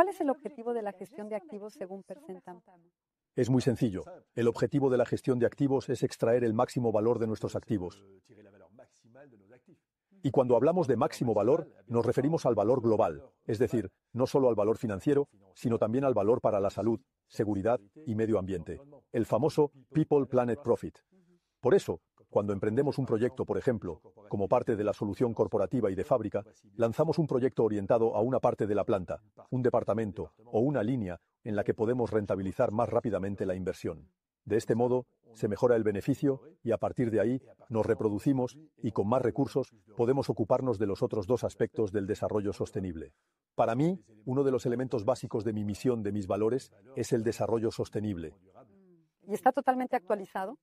¿Cuál es el objetivo de la gestión de activos según Percentam? Es muy sencillo. El objetivo de la gestión de activos es extraer el máximo valor de nuestros activos. Y cuando hablamos de máximo valor, nos referimos al valor global, es decir, no solo al valor financiero, sino también al valor para la salud, seguridad y medio ambiente, el famoso People Planet Profit. Por eso, cuando emprendemos un proyecto, por ejemplo, como parte de la solución corporativa y de fábrica, lanzamos un proyecto orientado a una parte de la planta, un departamento o una línea en la que podemos rentabilizar más rápidamente la inversión. De este modo, se mejora el beneficio y a partir de ahí nos reproducimos y con más recursos podemos ocuparnos de los otros dos aspectos del desarrollo sostenible. Para mí, uno de los elementos básicos de mi misión, de mis valores, es el desarrollo sostenible. ¿Y está totalmente actualizado?